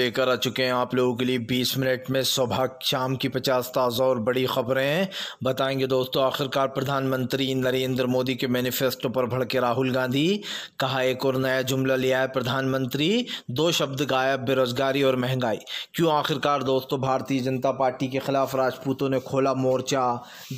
लेकर आ चुके हैं आप लोगों के लिए 20 मिनट में सुबह शाम की 50 ताज़ा और बड़ी खबरें हैं बताएंगे दोस्तों आखिरकार प्रधानमंत्री नरेंद्र मोदी के मैनिफेस्टो पर भड़के राहुल गांधी कहा एक और नया जुमला लिया है प्रधानमंत्री दो शब्द गायब बेरोजगारी और महंगाई क्यों आखिरकार दोस्तों भारतीय जनता पार्टी के खिलाफ राजपूतों ने खोला मोर्चा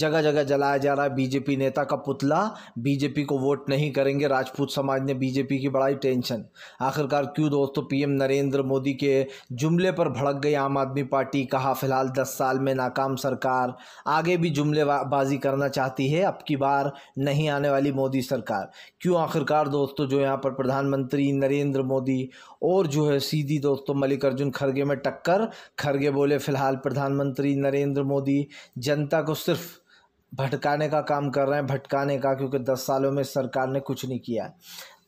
जगह जगह जलाया जा रहा है बीजेपी नेता का पुतला बीजेपी को वोट नहीं करेंगे राजपूत समाज ने बीजेपी की बढ़ाई टेंशन आखिरकार क्यों दोस्तों पीएम नरेंद्र मोदी के जुमले पर भड़क गई आम आदमी पार्टी कहा फिलहाल दस साल में नाकाम सरकार आगे भी जुमलेबाजी करना चाहती है अब की बार नहीं आने वाली मोदी सरकार क्यों आखिरकार दोस्तों जो यहाँ पर प्रधानमंत्री नरेंद्र मोदी और जो है सीधी दोस्तों मल्लिकार्जुन खड़गे में टक्कर खड़गे बोले फिलहाल प्रधानमंत्री नरेंद्र मोदी जनता को सिर्फ भटकाने का काम कर रहे हैं भटकाने का क्योंकि दस सालों में सरकार ने कुछ नहीं किया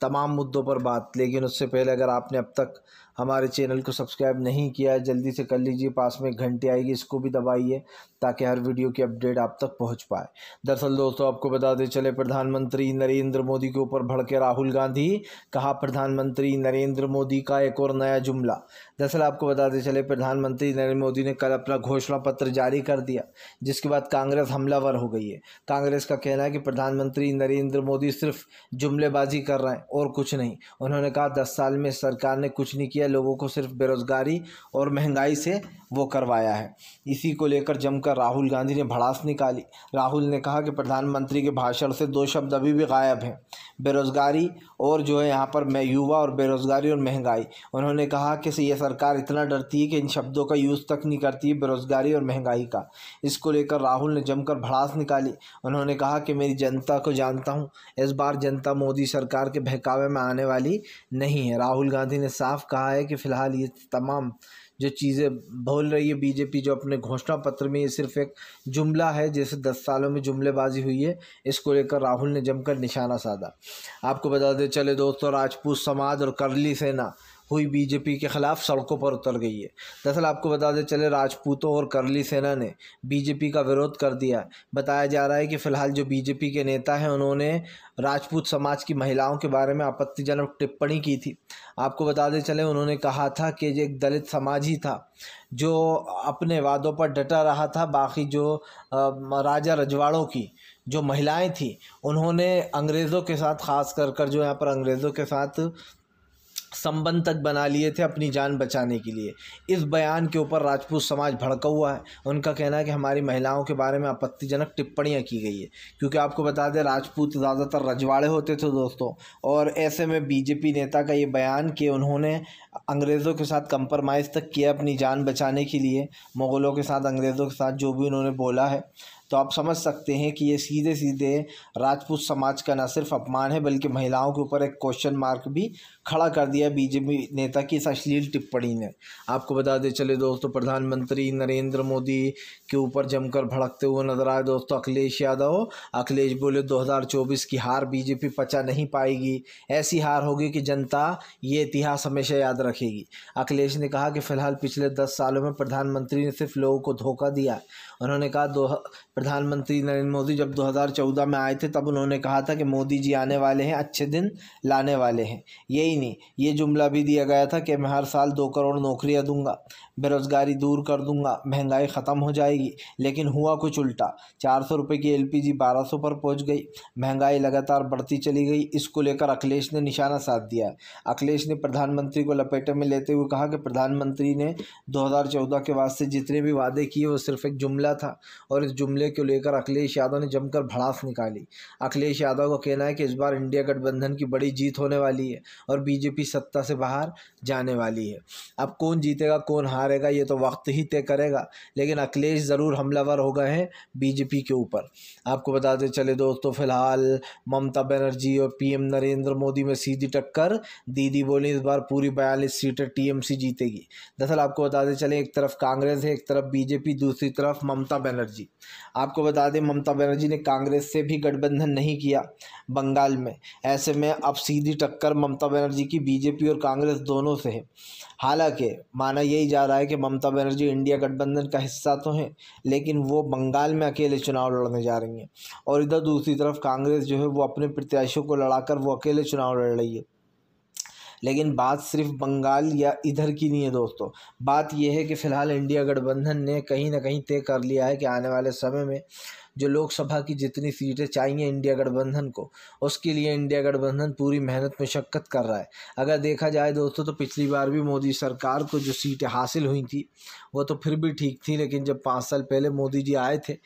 तमाम मुद्दों पर बात लेकिन उससे पहले अगर आपने अब तक हमारे चैनल को सब्सक्राइब नहीं किया है जल्दी से कर लीजिए पास में घंटी आएगी इसको भी दबाइए ताकि हर वीडियो की अपडेट आप तक पहुंच पाए दरअसल दोस्तों आपको बताते चले प्रधानमंत्री नरेंद्र मोदी के ऊपर भड़के राहुल गांधी कहा प्रधानमंत्री नरेंद्र मोदी का एक और नया जुमला दरअसल आपको बताते चले प्रधानमंत्री नरेंद्र मोदी ने कल अपना घोषणा पत्र जारी कर दिया जिसके बाद कांग्रेस हमलावर हो गई है कांग्रेस का कहना है कि प्रधानमंत्री नरेंद्र मोदी सिर्फ जुमलेबाजी कर रहे हैं और कुछ नहीं उन्होंने कहा दस साल में सरकार ने कुछ नहीं किया लोगों को सिर्फ बेरोजगारी और महंगाई से वो करवाया है इसी को लेकर जमकर लेकर राहुल गांधी ने भड़ास निकाली राहुल ने कहा कि प्रधानमंत्री के भाषण से दो शब्द अभी भी गायब हैं बेरोज़गारी और जो है यहाँ पर मैं युवा और बेरोज़गारी और महंगाई उन्होंने कहा कि यह सरकार इतना डरती है कि इन शब्दों का यूज़ तक नहीं करती है बेरोज़गारी और महंगाई का इसको लेकर राहुल ने जमकर भड़ास निकाली उन्होंने कहा कि मेरी जनता को जानता हूँ इस बार जनता मोदी सरकार के बहकावे में आने वाली नहीं है राहुल गांधी ने साफ कहा है कि फ़िलहाल ये तमाम जो चीज़ें बोल रही है बीजेपी जो अपने घोषणा पत्र में ये सिर्फ एक जुमला है जैसे दस सालों में जुमलेबाजी हुई है इसको लेकर राहुल ने जमकर निशाना साधा आपको बता दें चले दोस्तों राजपूत समाज और करली सेना हुई बीजेपी के खिलाफ सड़कों पर उतर गई है दरअसल आपको बता दें चले राजपूतों और करली सेना ने बीजेपी का विरोध कर दिया बताया जा रहा है कि फिलहाल जो बीजेपी के नेता हैं उन्होंने राजपूत समाज की महिलाओं के बारे में आपत्तिजनक टिप्पणी की थी आपको बताते चले उन्होंने कहा था कि एक दलित समाज ही था जो अपने वादों पर डटा रहा था बाकी जो राजा रजवाड़ों की जो महिलाएं थी उन्होंने अंग्रेज़ों के साथ ख़ास कर कर जो यहाँ पर अंग्रेज़ों के साथ संबंध तक बना लिए थे अपनी जान बचाने के लिए इस बयान के ऊपर राजपूत समाज भड़का हुआ है उनका कहना है कि हमारी महिलाओं के बारे में आपत्तिजनक टिप्पणियां की गई है क्योंकि आपको बता दें राजपूत ज़्यादातर रजवाड़े होते थे दोस्तों और ऐसे में बीजेपी नेता का ये बयान कि उन्होंने अंग्रेज़ों के साथ कंप्रोमाइज़ तक किया अपनी जान बचाने के लिए मुग़लों के साथ अंग्रेज़ों के साथ जो भी उन्होंने बोला है तो आप समझ सकते हैं कि ये सीधे सीधे राजपूत समाज का न सिर्फ अपमान है बल्कि महिलाओं के ऊपर एक क्वेश्चन मार्क भी खड़ा कर दिया बीजेपी नेता की इस अश्लील टिप्पणी ने आपको बता दें चले दोस्तों प्रधानमंत्री नरेंद्र मोदी के ऊपर जमकर भड़कते हुए नजर आए दोस्तों अखिलेश यादव अखिलेश बोले दो की हार बीजेपी पचा नहीं पाएगी ऐसी हार होगी कि जनता ये इतिहास हमेशा याद रखेगी अखिलेश ने कहा कि फिलहाल पिछले दस सालों में प्रधानमंत्री ने सिर्फ लोगों को धोखा दिया उन्होंने कहा दो प्रधानमंत्री नरेंद्र मोदी जब 2014 में आए थे तब उन्होंने कहा था कि मोदी जी आने वाले हैं अच्छे दिन लाने वाले हैं यही नहीं ये जुमला भी दिया गया था कि मैं हर साल दो करोड़ नौकरियां दूंगा बेरोज़गारी दूर कर दूंगा महंगाई ख़त्म हो जाएगी लेकिन हुआ कुछ उल्टा चार सौ रुपये की एल पी जी बारह सौ पर पहुँच गई महंगाई लगातार बढ़ती चली गई इसको लेकर अखिलेश ने निशाना साध दिया है अखिलेश ने प्रधानमंत्री को लपेटे में लेते हुए कहा कि प्रधानमंत्री ने चौदह के वास्ते जितने भी वादे किए वो सिर्फ एक जुमला किया था और इस जुमले को लेकर अखिलेश यादव ने जमकर भड़ास निकाली अखिलेश यादव का कहना है कि इस बार इंडिया गठबंधन की बड़ी जीत होने वाली है और बीजेपी सत्ता से बाहर जाने वाली है अब कौन जीतेगा कौन हारेगा ये तो वक्त ही तय करेगा लेकिन अखिलेश ज़रूर हमलावर हो गए हैं बीजेपी के ऊपर आपको बताते चले दोस्तों फिलहाल ममता बनर्जी और पी नरेंद्र मोदी में सीधी टक्कर दीदी बोली इस बार पूरी बयालीस सीटें टी जीतेगी दरअसल आपको बताते चले एक तरफ कांग्रेस है एक तरफ बीजेपी दूसरी तरफ ममता बनर्जी आपको बता दें ममता बनर्जी ने कांग्रेस से भी गठबंधन नहीं किया बंगाल में ऐसे में अब सीधी टक्कर ममता बनर्जी की बीजेपी और कांग्रेस दोनों से है हालांकि माना यही जा रहा है कि ममता बनर्जी इंडिया गठबंधन का हिस्सा तो हैं लेकिन वो बंगाल में अकेले चुनाव लड़ने जा रही हैं और इधर दूसरी तरफ कांग्रेस जो है वो अपने प्रत्याशियों को लड़ाकर वो अकेले चुनाव लड़ रही है लेकिन बात सिर्फ बंगाल या इधर की नहीं है दोस्तों बात यह है कि फ़िलहाल इंडिया गठबंधन ने कहीं ना कहीं तय कर लिया है कि आने वाले समय में जो लोकसभा की जितनी सीटें चाहिए इंडिया गठबंधन को उसके लिए इंडिया गठबंधन पूरी मेहनत मशक्क़त कर रहा है अगर देखा जाए दोस्तों तो पिछली बार भी मोदी सरकार को जो सीटें हासिल हुई थी वो तो फिर भी ठीक थी लेकिन जब पाँच साल पहले मोदी जी आए थे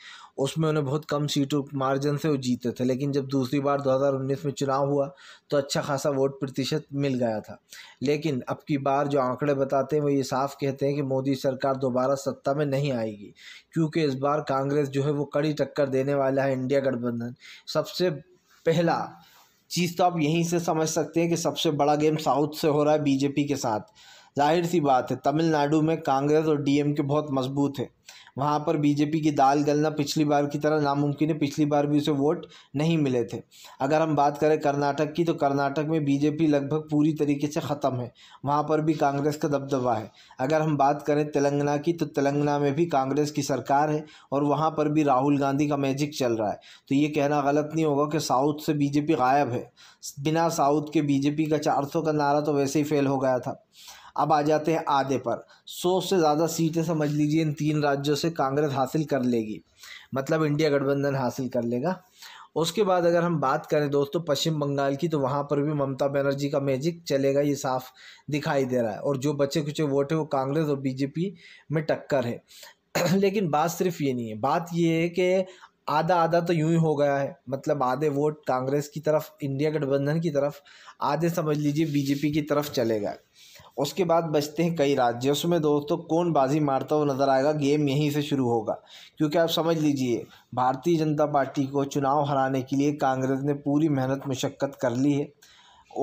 उसमें उन्हें बहुत कम सीटों मार्जिन से वो जीते थे लेकिन जब दूसरी बार 2019 में चुनाव हुआ तो अच्छा खासा वोट प्रतिशत मिल गया था लेकिन अब की बार जो आंकड़े बताते हैं वो ये साफ कहते हैं कि मोदी सरकार दोबारा सत्ता में नहीं आएगी क्योंकि इस बार कांग्रेस जो है वो कड़ी टक्कर देने वाला है इंडिया गठबंधन सबसे पहला चीज़ तो आप यहीं से समझ सकते हैं कि सबसे बड़ा गेम साउथ से हो रहा है बीजेपी के साथ जाहिर सी बात है तमिलनाडु में कांग्रेस और डीएम के बहुत मजबूत है वहाँ पर बीजेपी की दाल गलना पिछली बार की तरह नामुमकिन है पिछली बार भी उसे वोट नहीं मिले थे अगर हम बात करें कर्नाटक की तो कर्नाटक में बीजेपी लगभग पूरी तरीके से ख़त्म है वहाँ पर भी कांग्रेस का दबदबा है अगर हम बात करें तेलंगाना की तो तेलंगाना में भी कांग्रेस की सरकार है और वहाँ पर भी राहुल गांधी का मैजिक चल रहा है तो ये कहना गलत नहीं होगा कि साउथ से बीजेपी गायब है बिना साउथ के बीजेपी का चार का नारा तो वैसे ही फेल हो गया था अब आ जाते हैं आधे पर सौ से ज़्यादा सीटें समझ लीजिए इन तीन राज्यों से कांग्रेस हासिल कर लेगी मतलब इंडिया गठबंधन हासिल कर लेगा उसके बाद अगर हम बात करें दोस्तों पश्चिम बंगाल की तो वहाँ पर भी ममता बनर्जी का मैजिक चलेगा ये साफ दिखाई दे रहा है और जो बचे कुचे वोट है वो कांग्रेस और बीजेपी में टक्कर है लेकिन बात सिर्फ ये नहीं है बात ये है कि आधा आधा तो यूं ही हो गया है मतलब आधे वोट कांग्रेस की तरफ इंडिया गठबंधन की तरफ आधे समझ लीजिए बीजेपी की तरफ चलेगा उसके बाद बचते हैं कई राज्य उसमें दोस्तों कौन बाजी मारता हुआ नज़र आएगा गेम यहीं से शुरू होगा क्योंकि आप समझ लीजिए भारतीय जनता पार्टी को चुनाव हराने के लिए कांग्रेस ने पूरी मेहनत मशक्क़त कर ली है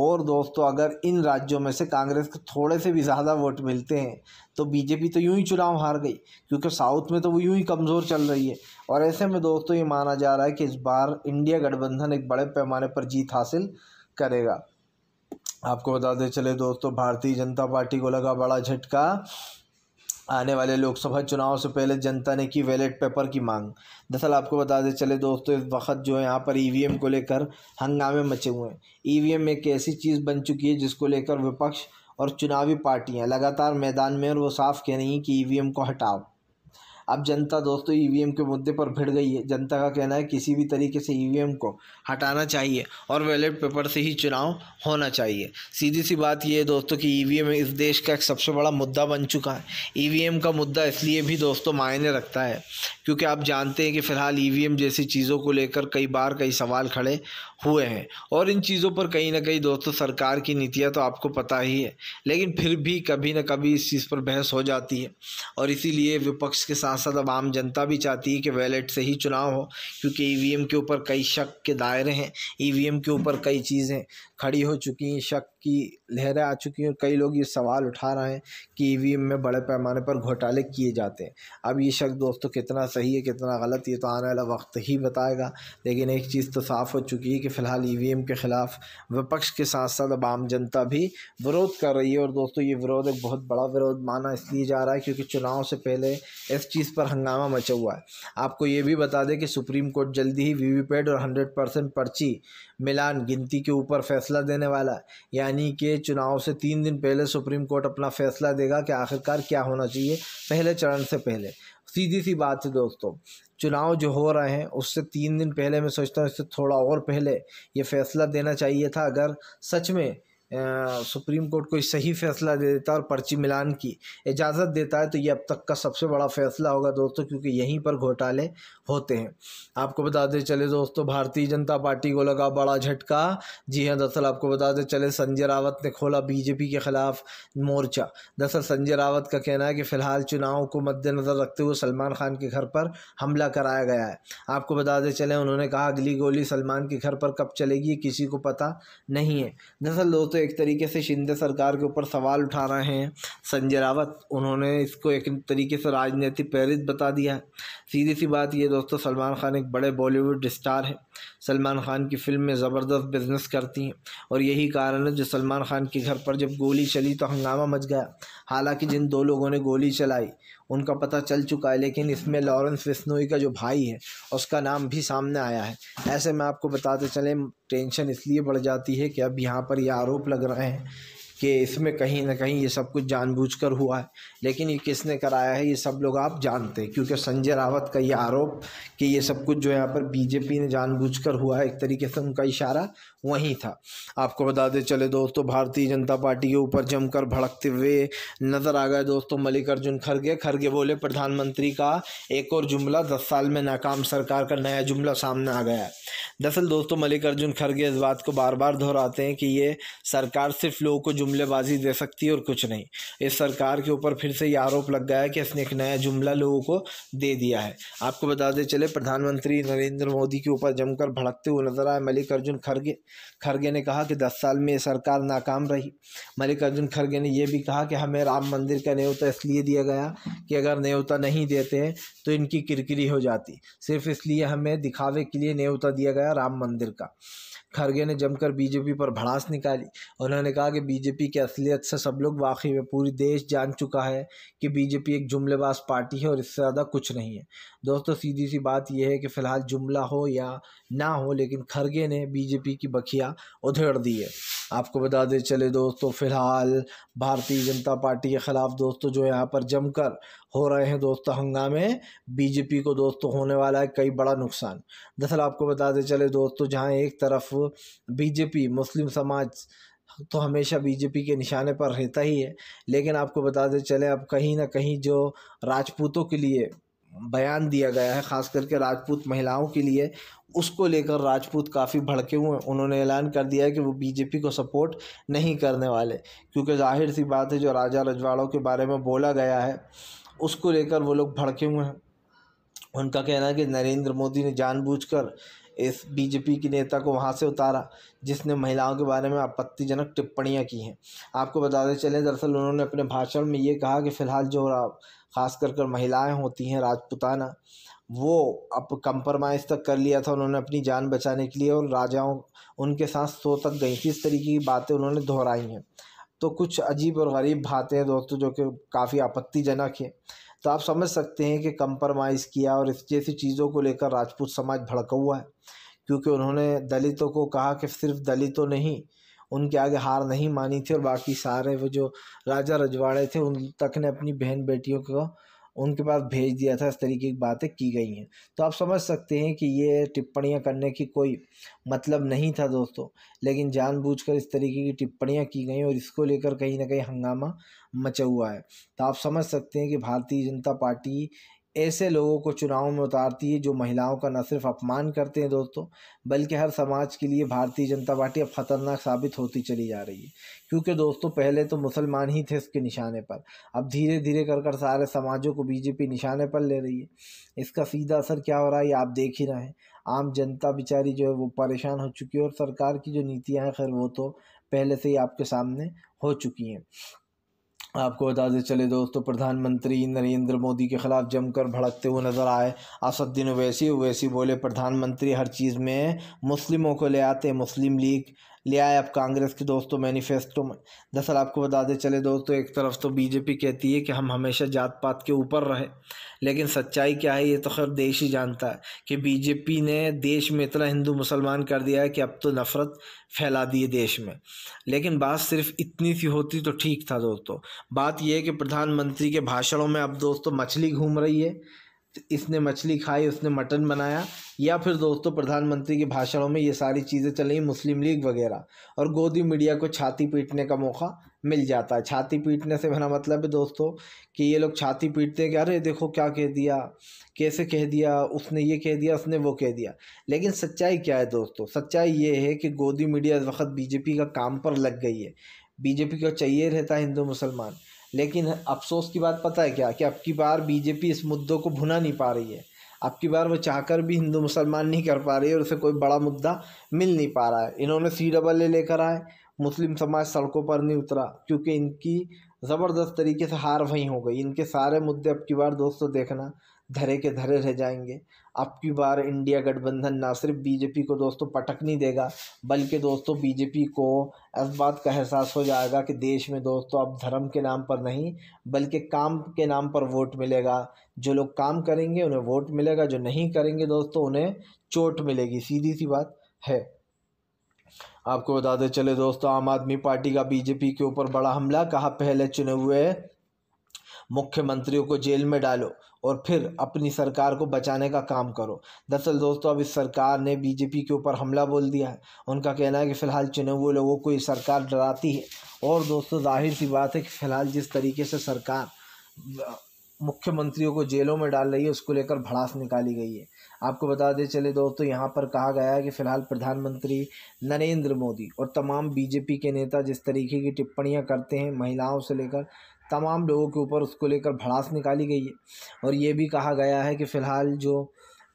और दोस्तों अगर इन राज्यों में से कांग्रेस को थोड़े से भी ज़्यादा वोट मिलते हैं तो बीजेपी तो यूं ही चुनाव हार गई क्योंकि साउथ में तो वो यूं ही कमज़ोर चल रही है और ऐसे में दोस्तों ये माना जा रहा है कि इस बार इंडिया गठबंधन एक बड़े पैमाने पर जीत हासिल करेगा आपको बताते चले दोस्तों भारतीय जनता पार्टी को लगा बड़ा झटका आने वाले लोकसभा चुनाव से पहले जनता ने की बैलेट पेपर की मांग दरअसल आपको बताते चले दोस्तों इस वक्त जो है यहाँ पर ईवीएम को लेकर हंगामे मचे हुए हैं ईवीएम एक ऐसी चीज़ बन चुकी है जिसको लेकर विपक्ष और चुनावी पार्टियाँ लगातार मैदान में और वो साफ कह रही हैं कि ई को हटाओ अब जनता दोस्तों ईवीएम e के मुद्दे पर भिड़ गई है जनता का कहना है किसी भी तरीके से ईवीएम e को हटाना चाहिए और बैलेट पेपर से ही चुनाव होना चाहिए सीधी सी बात यह है दोस्तों कि ईवीएम e इस देश का एक सबसे बड़ा मुद्दा बन चुका है ईवीएम का मुद्दा इसलिए भी दोस्तों मायने रखता है क्योंकि आप जानते हैं कि फ़िलहाल ई जैसी चीज़ों को लेकर कई बार कई सवाल खड़े हुए हैं और इन चीज़ों पर कहीं ना कहीं दोस्तों सरकार की नीतियाँ तो आपको पता ही है लेकिन फिर भी कभी ना कभी इस चीज़ पर बहस हो जाती है और इसीलिए विपक्ष के साथ साथ अब आम जनता भी चाहती है कि वैलेट से ही चुनाव हो क्योंकि ई के ऊपर कई शक के दायरे हैं ई के ऊपर कई चीज़ें खड़ी हो चुकी हैं शक की लहरें आ चुकी हैं और कई लोग ये सवाल उठा रहे हैं कि ई e में बड़े पैमाने पर घोटाले किए जाते हैं अब ये शक दोस्तों कितना सही है कितना गलत ये तो आने वाला वक्त ही बताएगा लेकिन एक चीज़ तो साफ़ हो चुकी है कि फ़िलहाल ई e के ख़िलाफ़ विपक्ष के साथ साथ अब आम जनता भी विरोध कर रही है और दोस्तों ये विरोध एक बहुत बड़ा विरोध माना इसलिए जा रहा है क्योंकि चुनाव से पहले इस चीज़ पर हंगामा मचा हुआ है आपको ये भी बता दें कि सुप्रीम कोर्ट जल्दी ही वी और हंड्रेड परसेंट पर्ची मिलान गिनती के ऊपर फैसला देने वाला है यानी यानी कि चुनाव से तीन दिन पहले सुप्रीम कोर्ट अपना फैसला देगा कि आखिरकार क्या होना चाहिए पहले चरण से पहले सीधी सी बात है दोस्तों चुनाव जो हो रहे हैं उससे तीन दिन पहले मैं सोचता हूँ इससे थोड़ा और पहले ये फैसला देना चाहिए था अगर सच में सुप्रीम कोर्ट कोई सही फैसला दे देता है और पर्ची मिलान की इजाज़त देता है तो ये अब तक का सबसे बड़ा फैसला होगा दोस्तों क्योंकि यहीं पर घोटाले होते हैं आपको बताते चले दोस्तों भारतीय जनता पार्टी को लगा बड़ा झटका जी हाँ दरअसल आपको बताते चले संजय रावत ने खोला बीजेपी के खिलाफ मोर्चा दरअसल संजय रावत का कहना है कि फ़िलहाल चुनाव को मद्देनज़र रखते हुए सलमान खान के घर पर हमला कराया गया है आपको बताते चले उन्होंने कहा अगली गोली सलमान के घर पर कब चलेगी किसी को पता नहीं है दरअसल दोस्तों तो एक तरीके से शिंदे सरकार के ऊपर सवाल उठा रहे हैं संजय रावत उन्होंने इसको एक तरीके से राजनीतिक प्रेरित बता दिया सीधी सी बात ये दोस्तों सलमान खान एक बड़े बॉलीवुड स्टार हैं सलमान ख़ान की फ़िल्म में ज़बरदस्त बिज़नेस करती हैं और यही कारण है जो सलमान ख़ान के घर पर जब गोली चली तो हंगामा मच गया हालांकि जिन दो लोगों ने गोली चलाई उनका पता चल चुका है लेकिन इसमें लॉरेंस बिश्नोई का जो भाई है उसका नाम भी सामने आया है ऐसे में आपको बताते चले टेंशन इसलिए बढ़ जाती है कि अब यहाँ पर यह आरोप लग रहे हैं कि इसमें कहीं ना कहीं ये सब कुछ जानबूझकर हुआ है लेकिन ये किसने कराया है ये सब लोग आप जानते हैं क्योंकि संजय रावत का ये आरोप कि ये सब कुछ जो यहाँ पर बीजेपी ने जानबूझकर हुआ है एक तरीके से उनका इशारा वहीं था आपको बता दें चले दोस्तों भारतीय जनता पार्टी के ऊपर जमकर भड़कते हुए नज़र आ गए दोस्तों मल्लिकार्जुन खड़गे खड़गे बोले प्रधानमंत्री का एक और जुमला दस साल में नाकाम सरकार का नया जुमला सामने आ गया है दरअसल दोस्तों मल्लिकार्जुन खड़गे इस बात को बार बार दोहराते हैं कि ये सरकार सिर्फ लोगों को जुमलेबाजी दे सकती है और कुछ नहीं इस सरकार के ऊपर फिर से ये आरोप लग गया है कि इसने एक नया जुमला लोगों को दे दिया है आपको बता दें चले प्रधानमंत्री नरेंद्र मोदी के ऊपर जमकर भड़कते हुए नजर आए मल्लिकार्जुन खड़गे खड़गे ने कहा कि दस साल में ये सरकार नाकाम रही मल्लिकार्जुन खड़गे ने यह भी कहा कि हमें राम मंदिर का न्योता इसलिए दिया गया कि अगर न्योता नहीं देते हैं तो इनकी किरकिरी हो जाती सिर्फ इसलिए हमें दिखावे के लिए न्योता दिया गया गया राम मंदिर का खरगे ने जमकर बीजेपी पर भड़ास निकाली उन्होंने कहा कि बीजेपी की असलियत से सब लोग वाकई में पूरी देश जान चुका है कि बीजेपी एक जुमलेबाज पार्टी है और इससे ज़्यादा कुछ नहीं है दोस्तों सीधी सी बात यह है कि फ़िलहाल जुमला हो या ना हो लेकिन खरगे ने बीजेपी की बखिया उधेड़ दी है आपको बता दें चले दोस्तों फ़िलहाल भारतीय जनता पार्टी के ख़िलाफ़ दोस्तों जो यहाँ पर जमकर हो रहे हैं दोस्तों हंगामे बीजेपी को दोस्तों होने वाला है कई बड़ा नुकसान दरअसल आपको बताते चले दोस्तों जहाँ एक तरफ बीजेपी मुस्लिम समाज तो हमेशा बीजेपी के निशाने पर रहता ही है लेकिन आपको बताते चले अब कहीं ना कहीं जो राजपूतों के लिए बयान दिया गया है ख़ास करके राजपूत महिलाओं के लिए उसको लेकर राजपूत काफ़ी भड़के हुए उन्होंने ऐलान कर दिया है कि वो बीजेपी को सपोर्ट नहीं करने वाले क्योंकि जाहिर सी बात है जो राजा रजवाड़ों के बारे में बोला गया है उसको लेकर वो लोग भड़के हुए हैं उनका कहना है कि नरेंद्र मोदी ने जानबूझकर इस बीजेपी के नेता को वहाँ से उतारा जिसने महिलाओं के बारे में आपत्तिजनक टिप्पणियाँ की हैं आपको बताते चलें दरअसल उन्होंने अपने भाषण में ये कहा कि फ़िलहाल जो ख़ास कर कर महिलाएँ होती हैं राजपुताना वो अब कंप्रोमाइज़ तक कर लिया था उन्होंने अपनी जान बचाने के लिए और राजाओं उनके साथ सो तक गई थी इस तरीके की बातें उन्होंने दोहराई हैं तो कुछ अजीब और गरीब बातें दोस्तों जो कि काफ़ी आपत्तिजनक हैं तो आप समझ सकते हैं कि कंप्रोमाइज़ किया और इस जैसी चीज़ों को लेकर राजपूत समाज भड़का हुआ है क्योंकि उन्होंने दलितों को कहा कि सिर्फ दलितों नहीं उनके आगे हार नहीं मानी थी और बाकी सारे वो जो राजा रजवाड़े थे उन तक ने अपनी बहन बेटियों को उनके पास भेज दिया था इस तरीके की बातें की गई हैं तो आप समझ सकते हैं कि ये टिप्पणियाँ करने की कोई मतलब नहीं था दोस्तों लेकिन जानबूझकर इस तरीके की टिप्पणियाँ की गई और इसको लेकर कहीं ना कहीं हंगामा मचा हुआ है तो आप समझ सकते हैं कि भारतीय जनता पार्टी ऐसे लोगों को चुनाव में उतारती है जो महिलाओं का न सिर्फ अपमान करते हैं दोस्तों बल्कि हर समाज के लिए भारतीय जनता पार्टी अब खतरनाक साबित होती चली जा रही है क्योंकि दोस्तों पहले तो मुसलमान ही थे इसके निशाने पर अब धीरे धीरे कर कर सारे समाजों को बीजेपी निशाने पर ले रही है इसका सीधा असर क्या हो रहा है आप देख ही रहे हैं आम जनता बेचारी जो है वो परेशान हो चुकी है और सरकार की जो नीतियाँ हैं खैर वो तो पहले से ही आपके सामने हो चुकी हैं आपको दें चले दोस्तों प्रधानमंत्री नरेंद्र मोदी के ख़िलाफ़ जमकर भड़कते हुए नज़र आए असदुद्दीन ओवैसी ओवैसी बोले प्रधानमंत्री हर चीज़ में मुस्लिमों को ले आते मुस्लिम लीग ले आए अब कांग्रेस के दोस्तों मैनिफेस्टो में दरअसल आपको बताते चले दोस्तों एक तरफ तो बीजेपी कहती है कि हम हमेशा जात पात के ऊपर रहे लेकिन सच्चाई क्या है ये तो खैर देश ही जानता है कि बीजेपी ने देश में इतना हिंदू मुसलमान कर दिया है कि अब तो नफ़रत फैला दी है देश में लेकिन बात सिर्फ इतनी सी होती तो ठीक था दोस्तों बात यह है कि प्रधानमंत्री के भाषणों में अब दोस्तों मछली घूम रही है इसने मछली खाई उसने मटन बनाया या फिर दोस्तों प्रधानमंत्री के भाषणों में ये सारी चीज़ें चली मुस्लिम लीग वगैरह और गोदी मीडिया को छाती पीटने का मौका मिल जाता है छाती पीटने से मेरा मतलब है दोस्तों कि ये लोग छाती पीटते हैं कि अरे देखो क्या कह दिया कैसे कह दिया उसने ये कह दिया उसने वो कह दिया लेकिन सच्चाई क्या है दोस्तों सच्चाई ये है कि गोदी मीडिया इस वक्त बीजेपी का काम पर लग गई है बीजेपी को चाहिए रहता है हिंदू मुसलमान लेकिन अफसोस की बात पता है क्या कि अब की बार बीजेपी इस मुद्दों को भुना नहीं पा रही है अब की बार वो चाहकर भी हिंदू मुसलमान नहीं कर पा रही है और उसे कोई बड़ा मुद्दा मिल नहीं पा रहा है इन्होंने सी डबल ए लेकर आए मुस्लिम समाज सड़कों पर नहीं उतरा क्योंकि इनकी ज़बरदस्त तरीके से हार वहीं हो गई इनके सारे मुद्दे अब की बार दोस्तों देखना धरे के धरे रह जाएंगे अब की बार इंडिया गठबंधन ना सिर्फ बीजेपी को दोस्तों पटक नहीं देगा बल्कि दोस्तों बीजेपी को इस बात का एहसास हो जाएगा कि देश में दोस्तों अब धर्म के नाम पर नहीं बल्कि काम के नाम पर वोट मिलेगा जो लोग काम करेंगे उन्हें वोट मिलेगा जो नहीं करेंगे दोस्तों उन्हें चोट मिलेगी सीधी सी बात है आपको बताते चले दोस्तों आम आदमी पार्टी का बीजेपी के ऊपर बड़ा हमला कहा पहले चुने हुए मुख्यमंत्रियों को जेल में डालो और फिर अपनी सरकार को बचाने का काम करो दरअसल दोस्तों अब इस सरकार ने बीजेपी के ऊपर हमला बोल दिया है उनका कहना है कि फ़िलहाल चुने हुए लोगों को ये सरकार डराती है और दोस्तों जाहिर सी बात है कि फ़िलहाल जिस तरीके से सरकार मुख्यमंत्रियों को जेलों में डाल रही है उसको लेकर भड़ास निकाली गई है आपको बता दें चले दोस्तों यहाँ पर कहा गया है कि फिलहाल प्रधानमंत्री नरेंद्र मोदी और तमाम बीजेपी के नेता जिस तरीके की टिप्पणियाँ करते हैं महिलाओं से लेकर तमाम लोगों के ऊपर उसको लेकर भड़ास निकाली गई है और ये भी कहा गया है कि फ़िलहाल जो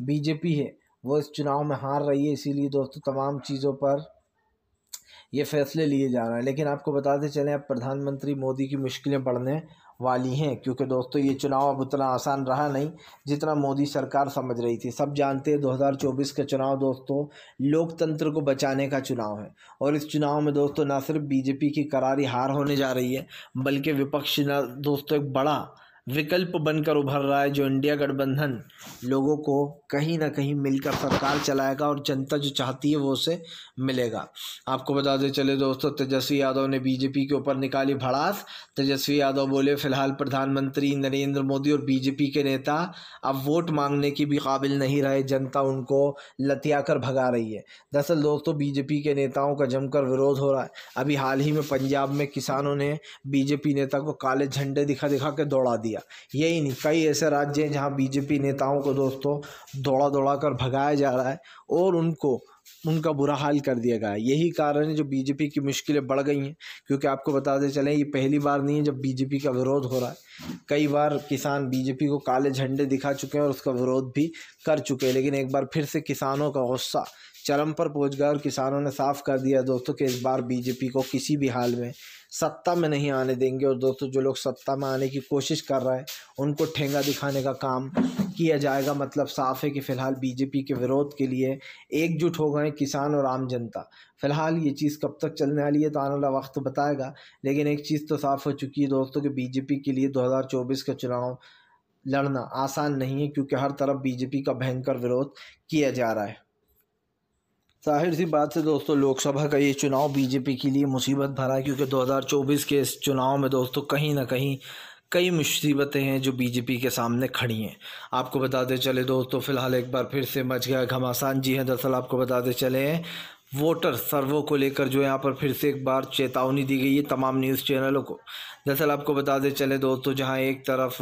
बीजेपी है वो इस चुनाव में हार रही है इसीलिए दोस्तों तमाम चीज़ों पर ये फैसले लिए जा रहे हैं लेकिन आपको बताते चलें अब प्रधानमंत्री मोदी की मुश्किलें बढ़ने वाली हैं क्योंकि दोस्तों ये चुनाव अब उतना आसान रहा नहीं जितना मोदी सरकार समझ रही थी सब जानते हैं 2024 का चुनाव दोस्तों लोकतंत्र को बचाने का चुनाव है और इस चुनाव में दोस्तों ना सिर्फ बीजेपी की करारी हार होने जा रही है बल्कि विपक्ष दोस्तों एक बड़ा विकल्प बनकर उभर रहा है जो इंडिया गठबंधन लोगों को कहीं ना कहीं मिलकर सरकार चलाएगा और जनता जो चाहती है वो उसे मिलेगा आपको बता दें चले दोस्तों तेजस्वी यादव ने बीजेपी के ऊपर निकाली भड़ास तेजस्वी यादव बोले फिलहाल प्रधानमंत्री नरेंद्र मोदी और बीजेपी के नेता अब वोट मांगने की भी काबिल नहीं रहे जनता उनको लतिया कर भगा रही है दरअसल दोस्तों बीजेपी के नेताओं का जमकर विरोध हो रहा है अभी हाल ही में पंजाब में किसानों ने बीजेपी नेता को काले झंडे दिखा दिखा के दौड़ा दिया दिया यही नहीं कई ऐसे राज्य हैं जहाँ बीजेपी नेताओं को दोस्तों दौड़ा दौड़ा कर भगाया जा रहा है और उनको उनका बुरा हाल कर दिया गया है यही कारण है जो बीजेपी की मुश्किलें बढ़ गई हैं क्योंकि आपको बताते चलें ये पहली बार नहीं है जब बीजेपी का विरोध हो रहा है कई बार किसान बीजेपी को काले झंडे दिखा चुके हैं और उसका विरोध भी कर चुके हैं लेकिन एक बार फिर से किसानों का गुस्सा चरम पर पहुंच गया और किसानों ने साफ कर दिया दोस्तों कि इस बार बीजेपी को किसी भी हाल में सत्ता में नहीं आने देंगे और दोस्तों जो लोग सत्ता में आने की कोशिश कर रहे हैं उनको ठेंगा दिखाने का काम किया जाएगा मतलब साफ है कि फ़िलहाल बीजेपी के विरोध के लिए एकजुट हो गए किसान और आम जनता फिलहाल ये चीज़ कब तक चलने वाली है तो आने वाला वक्त बताएगा लेकिन एक चीज़ तो साफ़ हो चुकी है दोस्तों कि बीजेपी के लिए 2024 का चुनाव लड़ना आसान नहीं है क्योंकि हर तरफ बीजेपी का भयंकर विरोध किया जा रहा है जाहिर सी बात से दोस्तों लोकसभा का ये चुनाव बीजेपी के लिए मुसीबत भरा है क्योंकि 2024 के इस चुनाव में दोस्तों कहीं ना कहीं कई मुसीबतें हैं जो बीजेपी के सामने खड़ी हैं आपको बताते चले दोस्तों फ़िलहाल एक बार फिर से मच गया घमासान जी हैं हाँ, दरअसल आपको बताते चले हैं वोटर सर्वो को लेकर जो यहाँ पर फिर से एक बार चेतावनी दी गई है तमाम न्यूज़ चैनलों को दरअसल आपको बता दें चले दोस्तों जहाँ एक तरफ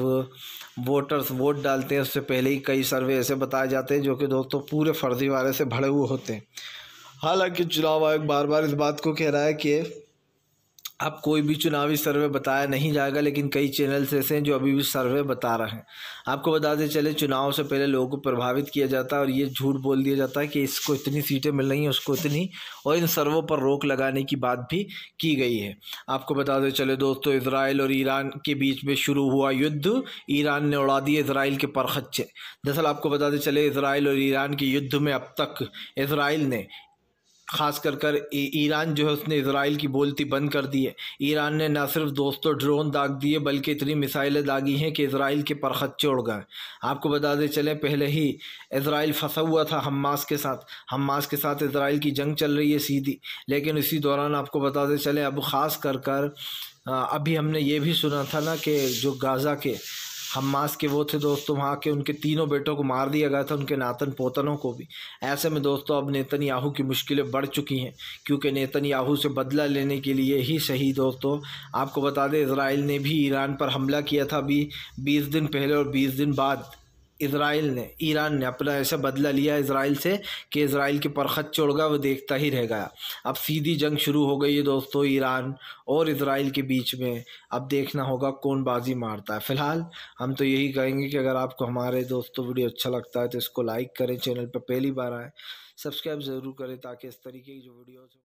वोटर्स वोट डालते हैं उससे पहले ही कई सर्वे ऐसे बताए जाते हैं जो कि दोस्तों पूरे फर्जीवाड़े से भरे हुए होते हैं हालांकि चुनाव आयोग बार बार इस बात को कह रहा है कि अब कोई भी चुनावी सर्वे बताया नहीं जाएगा लेकिन कई चैनल्स ऐसे हैं जो अभी भी सर्वे बता रहे हैं आपको बताते चले चुनाव से पहले लोगों को प्रभावित किया जाता है और ये झूठ बोल दिया जाता है कि इसको इतनी सीटें मिल रही हैं उसको इतनी और इन सर्वों पर रोक लगाने की बात भी की गई है आपको बताते चले दोस्तों इसराइल और ईरान के बीच में शुरू हुआ युद्ध ईरान ने उड़ा दिए इसराइल के परखच्चे दरअसल आपको बताते चले इसराइल और ईरान के युद्ध में अब तक इसराइल ने ख़ास कर कर ईरान जो है उसने इसराइल की बोलती बंद कर दी है ईरान ने ना सिर्फ दोस्तों ड्रोन दाग दिए बल्कि इतनी मिसाइलें दागी हैं कि इसराइल के परखच्चे उड़ गए आपको बताते चले पहले ही इसराइल फंसा हुआ था हमास के साथ हमास के साथ इसराइल की जंग चल रही है सीधी लेकिन इसी दौरान आपको बताते चले अब ख़ास कर कर अभी हमने ये भी सुना था ना कि जो गाज़ा के हमास के वो थे दोस्तों वहाँ के उनके तीनों बेटों को मार दिया गया था उनके नातन पोतनों को भी ऐसे में दोस्तों अब नेतन याहू की मुश्किलें बढ़ चुकी हैं क्योंकि नेतन याहू से बदला लेने के लिए ही सही दोस्तों आपको बता दें इसराइल ने भी ईरान पर हमला किया था अभी बीस दिन पहले और बीस दिन बाद इसराइल ने ईरान ने अपना ऐसा बदला लिया इसराइल से कि इसराइल के परखत चढ़ गया वो देखता ही रह गया अब सीधी जंग शुरू हो गई है दोस्तों ईरान और इसराइल के बीच में अब देखना होगा कौन बाजी मारता है फ़िलहाल हम तो यही कहेंगे कि अगर आपको हमारे दोस्तों वीडियो अच्छा लगता है तो इसको लाइक करें चैनल पर पहली बार आए सब्सक्राइब ज़रूर करें ताकि इस तरीके की जो वीडियोज़